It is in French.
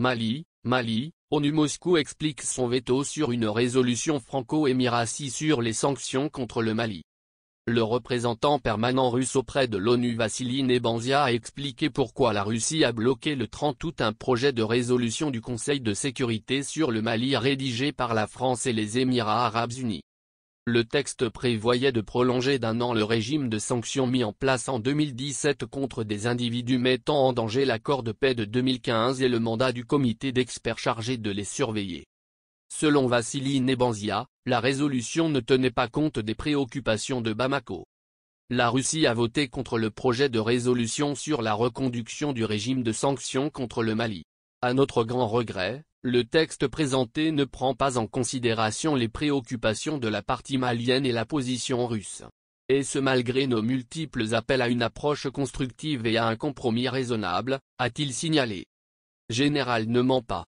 Mali, Mali, ONU Moscou explique son veto sur une résolution franco-émiratie sur les sanctions contre le Mali. Le représentant permanent russe auprès de l'ONU Vassili Nebanzia a expliqué pourquoi la Russie a bloqué le 30 août un projet de résolution du Conseil de sécurité sur le Mali rédigé par la France et les Émirats Arabes Unis. Le texte prévoyait de prolonger d'un an le régime de sanctions mis en place en 2017 contre des individus mettant en danger l'accord de paix de 2015 et le mandat du comité d'experts chargé de les surveiller. Selon Vassili Nebanzia, la résolution ne tenait pas compte des préoccupations de Bamako. La Russie a voté contre le projet de résolution sur la reconduction du régime de sanctions contre le Mali. À notre grand regret, le texte présenté ne prend pas en considération les préoccupations de la partie malienne et la position russe. Et ce malgré nos multiples appels à une approche constructive et à un compromis raisonnable, a-t-il signalé. Général ne ment pas,